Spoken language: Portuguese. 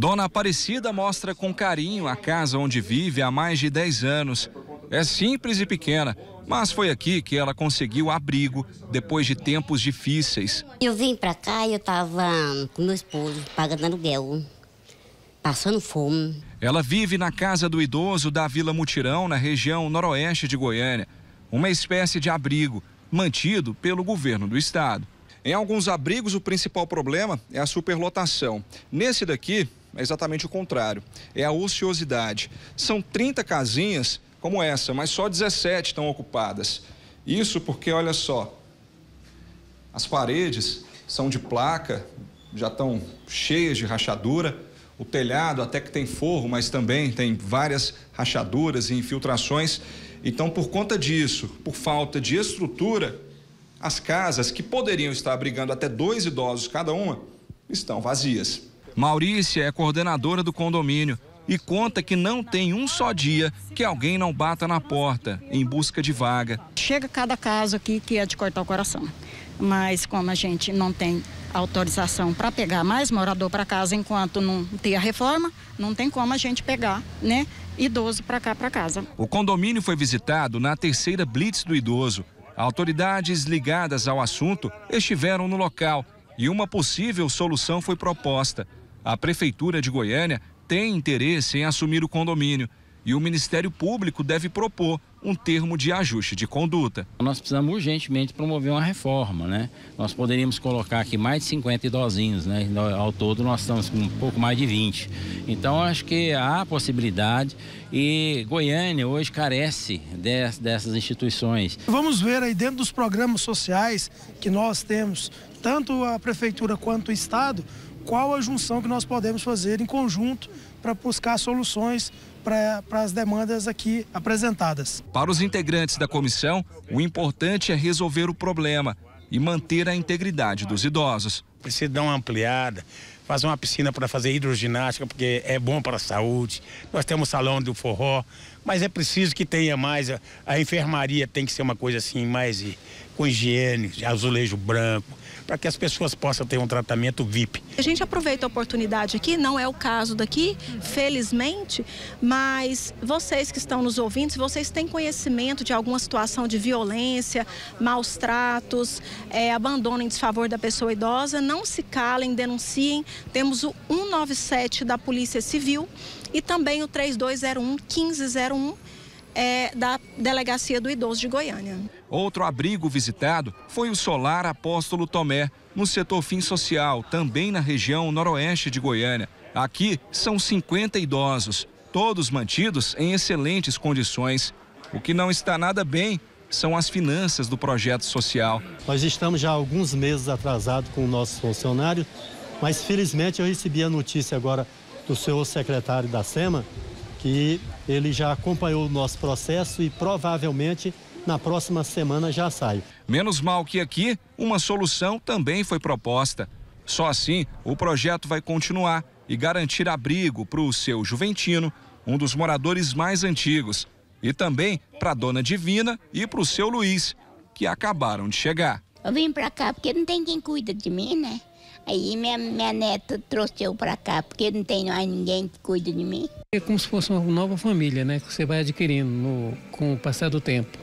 Dona Aparecida mostra com carinho a casa onde vive há mais de 10 anos. É simples e pequena, mas foi aqui que ela conseguiu abrigo depois de tempos difíceis. Eu vim para cá e eu estava com meu esposo pagando aluguel, passando fome. Ela vive na casa do idoso da Vila Mutirão, na região noroeste de Goiânia, uma espécie de abrigo mantido pelo governo do estado. Em alguns abrigos, o principal problema é a superlotação. Nesse daqui, é exatamente o contrário, é a ociosidade. São 30 casinhas como essa, mas só 17 estão ocupadas. Isso porque, olha só, as paredes são de placa, já estão cheias de rachadura, o telhado até que tem forro, mas também tem várias rachaduras e infiltrações. Então, por conta disso, por falta de estrutura, as casas que poderiam estar abrigando até dois idosos cada uma estão vazias. Maurícia é coordenadora do condomínio e conta que não tem um só dia que alguém não bata na porta em busca de vaga. Chega cada caso aqui que é de cortar o coração. Mas como a gente não tem autorização para pegar mais morador para casa enquanto não ter a reforma, não tem como a gente pegar, né? Idoso para cá para casa. O condomínio foi visitado na terceira blitz do idoso. Autoridades ligadas ao assunto estiveram no local e uma possível solução foi proposta. A Prefeitura de Goiânia tem interesse em assumir o condomínio e o Ministério Público deve propor um termo de ajuste de conduta. Nós precisamos urgentemente promover uma reforma, né? Nós poderíamos colocar aqui mais de 50 idosinhos, né? Ao todo nós estamos com um pouco mais de 20. Então acho que há possibilidade e Goiânia hoje carece dessas instituições. Vamos ver aí dentro dos programas sociais que nós temos, tanto a prefeitura quanto o estado, qual a junção que nós podemos fazer em conjunto para buscar soluções para, as demandas aqui apresentadas. Para os integrantes da comissão, o importante é resolver o problema e manter a integridade dos idosos. Precisa dar uma ampliada, fazer uma piscina para fazer hidroginástica, porque é bom para a saúde. Nós temos salão do forró, mas é preciso que tenha mais. A, a enfermaria tem que ser uma coisa assim, mais com higiene, azulejo branco, para que as pessoas possam ter um tratamento VIP. A gente aproveita a oportunidade aqui, não é o caso daqui, felizmente, mas vocês que estão nos ouvindo, se vocês têm conhecimento de alguma situação de violência, maus tratos, é, abandono em desfavor da pessoa idosa, não se calem, denunciem. Temos o 197 da Polícia Civil e também o 3201 1501 é, da Delegacia do Idoso de Goiânia. Outro abrigo visitado foi o Solar Apóstolo Tomé, no setor fim social, também na região noroeste de Goiânia. Aqui são 50 idosos, todos mantidos em excelentes condições. O que não está nada bem são as finanças do projeto social. Nós estamos já alguns meses atrasados com nossos funcionários, mas felizmente eu recebi a notícia agora do senhor secretário da SEMA que ele já acompanhou o nosso processo e provavelmente na próxima semana já sai. Menos mal que aqui, uma solução também foi proposta. Só assim, o projeto vai continuar e garantir abrigo para o seu Juventino, um dos moradores mais antigos, e também para a dona Divina e para o seu Luiz, que acabaram de chegar. Eu vim para cá porque não tem quem cuida de mim, né? Aí minha, minha neta trouxe eu para cá porque não tem mais ninguém que cuida de mim. É como se fosse uma nova família, né? Que você vai adquirindo no, com o passar do tempo.